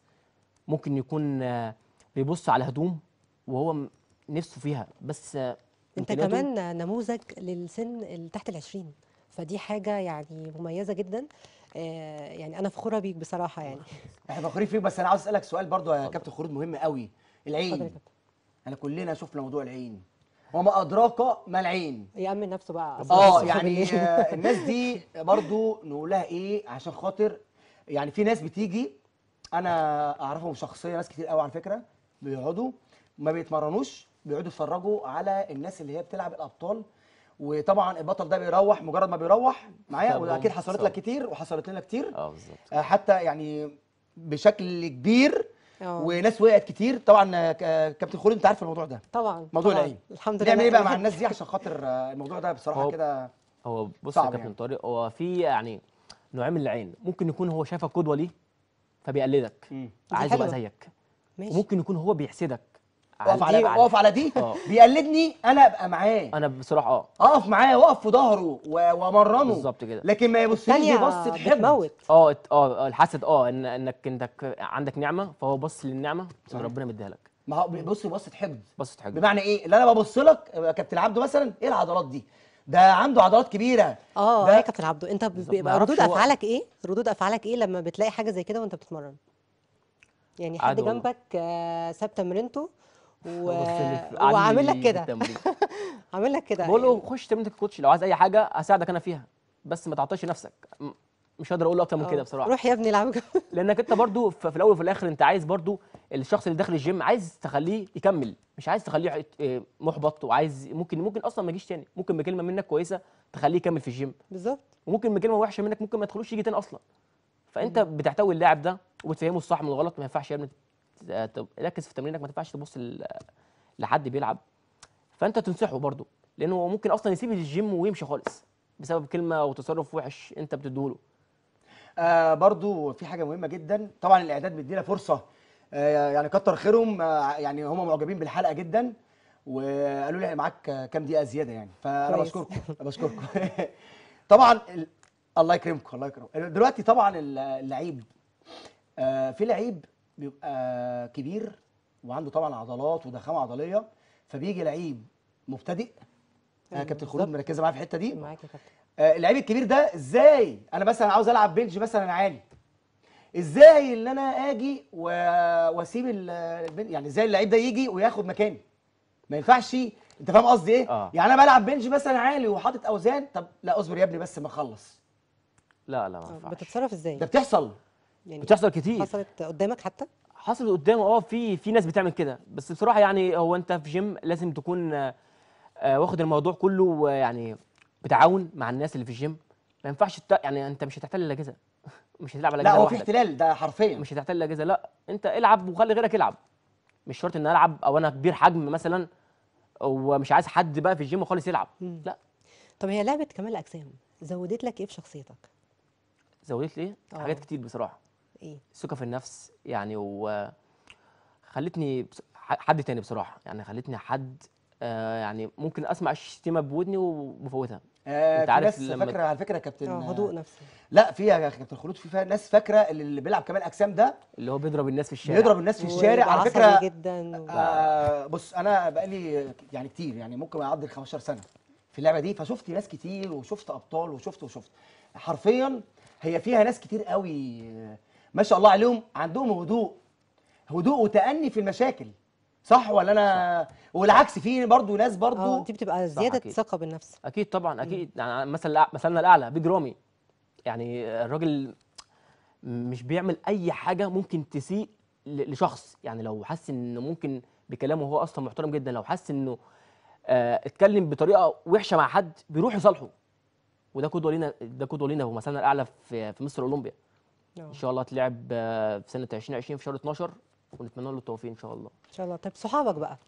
ممكن يكون آه، بيبص على هدوم وهو نفسه فيها بس انت كمان نموذج للسن اللي تحت 20 فدي حاجه يعني مميزه جدا آه، يعني انا فخوره بيك بصراحه يعني [LAUGHS] احنا فخورين فيك بس انا عاوز اسالك سؤال برضو يا كابتن خروج مهم قوي العين احنا كلنا شفنا موضوع العين وما ادراك ما العين يامن نفسه بقى اه يعني [LAUGHS] آه، الناس دي برضو نقولها ايه عشان خاطر يعني في ناس بتيجي انا اعرفهم شخصيا ناس كتير قوي على فكره بيقعدوا ما بيتمرنوش بيقعدوا يتفرجوا على الناس اللي هي بتلعب الابطال وطبعا البطل ده بيروح مجرد ما بيروح معايا واكيد حصلت لك كتير وحصلت لنا كتير اه بالظبط آه، حتى يعني بشكل كبير أوه. وناس وقعت كتير طبعا آه، آه، كابتن خولي انت عارف الموضوع ده طبعا موضوع العين الحمد لله نعمل ايه بقى مع الناس دي عشان خاطر الموضوع ده بصراحه كده هو بص يا كابتن يعني. طارق هو في يعني نوعين من العين ممكن يكون هو شافك قدوه ليه فبيقلدك عايز يبقى زيك ماشي. وممكن يكون هو بيحسدك اقف على دي اقف اه. على دي بيقلدني انا ابقى معاه انا بصراحه اه اقف معاه واقف في ظهره وامرنه بالظبط كده لكن ما يبصليش دي بصه حقد اه اه الحسد اه إن انك انك عندك نعمه فهو بص للنعمه اللي ربنا مديها لك ما هو بص بصه حقد بصه حقد بمعنى ايه اللي انا ببص لك كابتن عبده مثلا ايه العضلات دي ده عنده عضلات كبيره اه ايه يا كابتن عبده انت بيبقى ردود افعالك ايه ردود افعالك ايه لما بتلاقي حاجه زي كده وانت بتتمرن يعني حد جنبك آه، ساب تمرينته و... وعامل لك كده [LAUGHS] عامل لك كده بقول له خش تمرين الكوتش لو عايز اي حاجه هساعدك انا فيها بس ما تعطلش نفسك مش هقدر اقول له اكتر من كده آه. بصراحه روح يا ابني العب [LAUGHS] لانك انت برضو في الاول وفي الاخر انت عايز برضو الشخص اللي داخل الجيم عايز تخليه يكمل مش عايز تخليه آه، محبط وعايز ممكن ممكن اصلا ما يجيش تاني ممكن بكلمه منك كويسه تخليه يكمل في الجيم بالظبط وممكن بكلمه وحشه منك ممكن ما يدخلوش يجي تاني اصلا فانت بتحتوي اللاعب ده وتفهمه الصح من الغلط ما ينفعش يا ابني ركز في تمرينك ما تنفعش تبص لحد بيلعب فانت تنصحه برضه لانه ممكن اصلا يسيب الجيم ويمشي خالص بسبب كلمه او تصرف وحش انت بتديهوله آه برضو في حاجه مهمه جدا طبعا الاعداد بيدينا فرصه آه يعني كتر خيرهم آه يعني هم معجبين بالحلقه جدا وقالوا لي معاك كام دقيقه زياده يعني فانا بشكركم بشكركم [LAUGHS] طبعا الله يكرمكم الله يكرمكم دلوقتي طبعا اللعيب آه في لعيب بيبقى كبير وعنده طبعا عضلات وضخامه عضليه فبيجي لعيب مبتدئ انا آه، كابتن خلود مركزه معايا في الحته دي معاك يا كابتن آه اللعيب الكبير ده ازاي انا مثلا عاوز العب بنج مثلا عالي ازاي ان انا اجي واسيب يعني ازاي اللعيب ده يجي وياخد مكاني ما ينفعش انت فاهم قصدي ايه آه. يعني انا بلعب بنج مثلا عالي وحاطط اوزان طب لا اصبر يا ابني بس ما اخلص لا لا ما ينفعش بتتصرف ازاي ده بتحصل يعني بتحصل كتير حصلت قدامك حتى حصلت قدامه اه في في ناس بتعمل كده بس بصراحه يعني هو انت في جيم لازم تكون آه، آه، واخد الموضوع كله يعني بتعاون مع الناس اللي في الجيم ما ينفعش الت... يعني انت مش هتحتل الاجهزه [LAUGHS] مش هتلعب على لا هو في احتلال ده حرفيا مش هتحتل الاجهزه لا انت العب وخلي غيرك يلعب مش شرط ان العب او انا كبير حجم مثلا ومش عايز حد بقى في الجيم خالص يلعب مم. لا طب هي لعبه كمال الاجسام زودت لك ايه في شخصيتك زودت لي ايه؟ آه. حاجات كتير بصراحه ايه؟ الثقه في النفس يعني وخلتني حد تاني بصراحه يعني خلتني حد آه، يعني ممكن اسمع الشتيمه بودني وبفوتها آه انت عارف ناس لما فاكره على فكره كابتن آه، هدوء نفسي لا في يا كابتن خلود في ناس فاكره اللي بيلعب كمال اجسام ده اللي هو بيضرب الناس في الشارع بيضرب الناس في الشارع على فكره جدا آه بص انا بقالي يعني كتير يعني ممكن اعدي 15 سنه في اللعبه دي فشفت ناس كتير وشفت ابطال وشفت وشفت حرفيا هي فيها ناس كتير قوي ما شاء الله عليهم عندهم هدوء هدوء وتأني في المشاكل صح ولا انا صح. والعكس في برضه ناس برضه آه، دي بتبقى زياده ثقه بالنفس اكيد طبعا اكيد يعني مثلا مثلنا الاعلى بيج رامي يعني الراجل مش بيعمل اي حاجه ممكن تسيء لشخص يعني لو حس انه ممكن بكلامه هو اصلا محترم جدا لو حس انه آه اتكلم بطريقه وحشه مع حد بيروح يصالحه وده قدوه لينا ده قدوه لينا هو الاعلى في, في مصر اولمبيا آه. ان شاء الله هتلعب آه، في سنه 2020 في شهر 12 ونتمنى له التوفيق ان شاء الله ان شاء الله طب صحابك بقى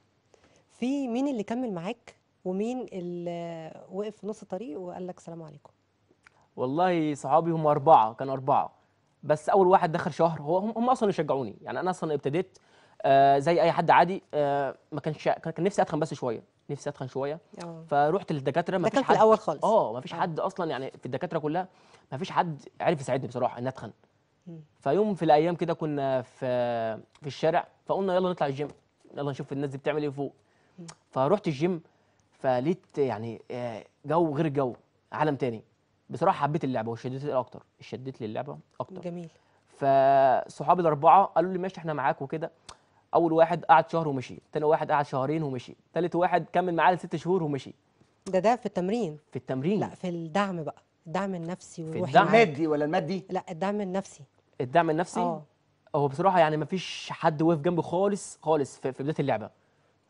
في مين اللي كمل معاك ومين اللي آه، وقف في نص الطريق وقال لك السلام عليكم والله صحابي هم اربعه كانوا اربعه بس اول واحد دخل شهر هو هم, هم اصلا يشجعوني يعني انا اصلا ابتديت آه زي اي حد عادي آه ما كانش كان نفسي اتخن بس شويه نفسي اتخن شويه أوه. فروحت للدكاتره ما فيش حد في الاول خالص اه ما فيش حد اصلا يعني في الدكاتره كلها ما فيش حد عرف يساعدني بصراحه ان اتخن فيوم في الايام كده كنا في في الشارع فقلنا يلا نطلع الجيم يلا نشوف الناس دي بتعمل ايه فوق فروحت الجيم فلقيت يعني آه، جو غير الجو عالم تاني بصراحه حبيت اللعبه وشدت لي اكتر شدت لي اللعبه اكتر جميل فصحابي الاربعه قالوا لي ماشي احنا معاك وكده اول واحد قعد شهر ومشي تاني واحد قعد شهرين ومشي تالت واحد كمل معاه لست شهور ومشي ده ده في التمرين في التمرين لا في الدعم بقى الدعم النفسي والروحي في الدعم المادي ولا المادي لا الدعم النفسي الدعم النفسي اه هو بصراحه يعني ما فيش حد وقف جنبي خالص خالص في, بدايه اللعبه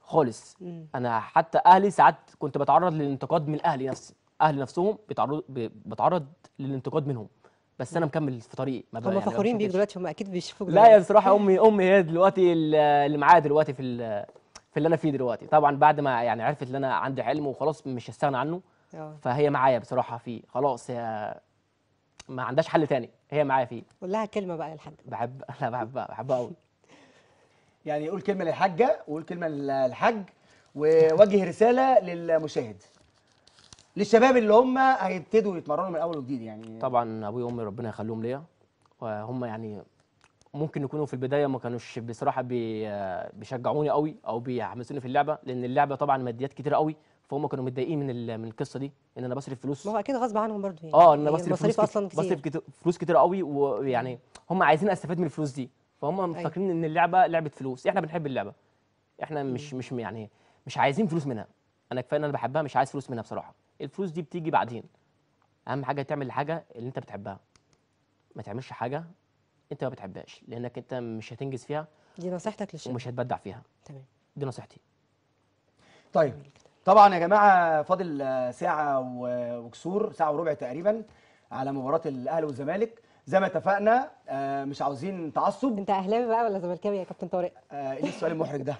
خالص مم. انا حتى اهلي ساعات كنت بتعرض للانتقاد من اهلي نفسي اهلي نفسهم بيتعرض بتعرض للانتقاد منهم بس انا مكمل في طريقي ما هم يعني فخورين بيك دلوقتي هم اكيد بيشوفوك لا يا بصراحه امي [LAUGHS] امي هي دلوقتي اللي معايا دلوقتي في في اللي انا فيه دلوقتي طبعا بعد ما يعني عرفت ان انا عندي علم وخلاص مش هستغنى عنه أوه. فهي معايا بصراحه فيه خلاص هي ما عندهاش حل تاني هي معايا فيه قول لها كلمه بقى يا الحاج بحب [LAUGHS] لا بحبها بحبها قوي [LAUGHS] يعني قول كلمه للحاجه وقول كلمه للحاج ووجه رساله للمشاهد للشباب اللي هم هيبتدوا يتمرنوا من اول وجديد يعني طبعا ابويا وامي ربنا يخليهم ليا وهم يعني ممكن يكونوا في البدايه ما كانوش بصراحه بيشجعوني قوي او بيحمسوني في اللعبه لان اللعبه طبعا ماديات كتير قوي فهم كانوا متضايقين من من القصه دي ان انا بصرف فلوس ما هو اكيد غصب عنهم برضه يعني اه ان انا يعني بصرف فلوس اصلا كتير بصرف فلوس كتير قوي ويعني هم عايزين استفاد من الفلوس دي فهم أيوة. فاكرين ان اللعبه لعبه فلوس احنا بنحب اللعبه احنا مش مش يعني مش عايزين فلوس منها انا كفايه ان انا بحبها مش عايز فلوس منها بصراحه الفلوس دي بتيجي بعدين اهم حاجه تعمل الحاجه اللي انت بتحبها ما تعملش حاجه انت ما بتحبهاش لانك انت مش هتنجز فيها دي نصيحتك للشباب ومش هتبدع فيها تمام دي نصيحتي طيب طبعا يا جماعه فاضل ساعه وكسور ساعه وربع تقريبا على مباراه الاهلي والزمالك زي ما اتفقنا آه، مش عاوزين تعصب انت اهلاوي بقى ولا زملكاوي يا كابتن طارق آه، ايه السؤال المحرج ده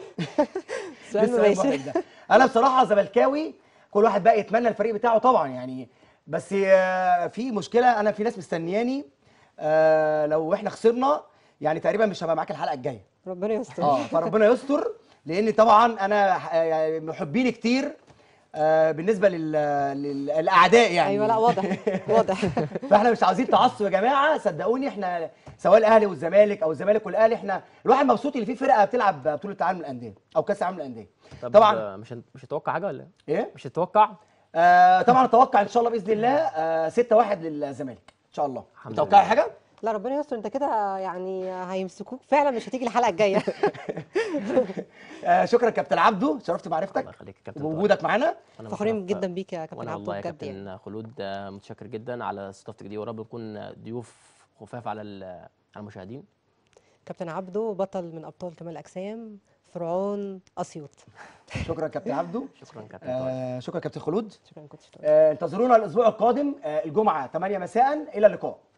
السؤال [LAUGHS] المحرج ده انا بصراحه زملكاوي كل واحد بقى يتمنى الفريق بتاعه طبعا يعني بس آه، في مشكله انا في ناس مستنياني لو احنا خسرنا يعني تقريبا مش هبقى معاك الحلقه الجايه ربنا يستر اه فربنا يستر [LAUGHS] لان طبعا انا يعني محبيني كتير آه، بالنسبه للاعداء يعني ايوه لا واضح واضح [LAUGHS] فاحنا مش عاوزين تعصب يا جماعه صدقوني احنا سواء الاهلي والزمالك او الزمالك والاهلي احنا الواحد مبسوط اللي فيه فرقه بتلعب بطوله العالم للانديه او كاس العالم للانديه طبعا مش مش هتوقع حاجه ولا إيه؟, ايه؟ مش هتوقع آه طبعا اتوقع ان شاء الله باذن الله 6 آه 1 للزمالك ان شاء الله توقع حاجه؟ لا ربنا يستر انت كده يعني هيمسكوك فعلا مش هتيجي الحلقه الجايه [LAUGHS] آه، شكرا كابتن عبده شرفت معرفتك الله يخليك كابتن وجودك معانا فخورين جدا بيك يا كابتن عبده والله يا يعني. كابتن خلود آه، متشكر جدا على استضافتك دي ورب نكون ضيوف خفاف على على المشاهدين كابتن عبده بطل من ابطال كمال الاجسام فرعون اسيوط [LAUGHS] شكرا كابتن عبده شكرا كابتن آه، شكرا كابتن خلود شكرا كابتن انتظرونا الاسبوع القادم الجمعه 8 مساء الى اللقاء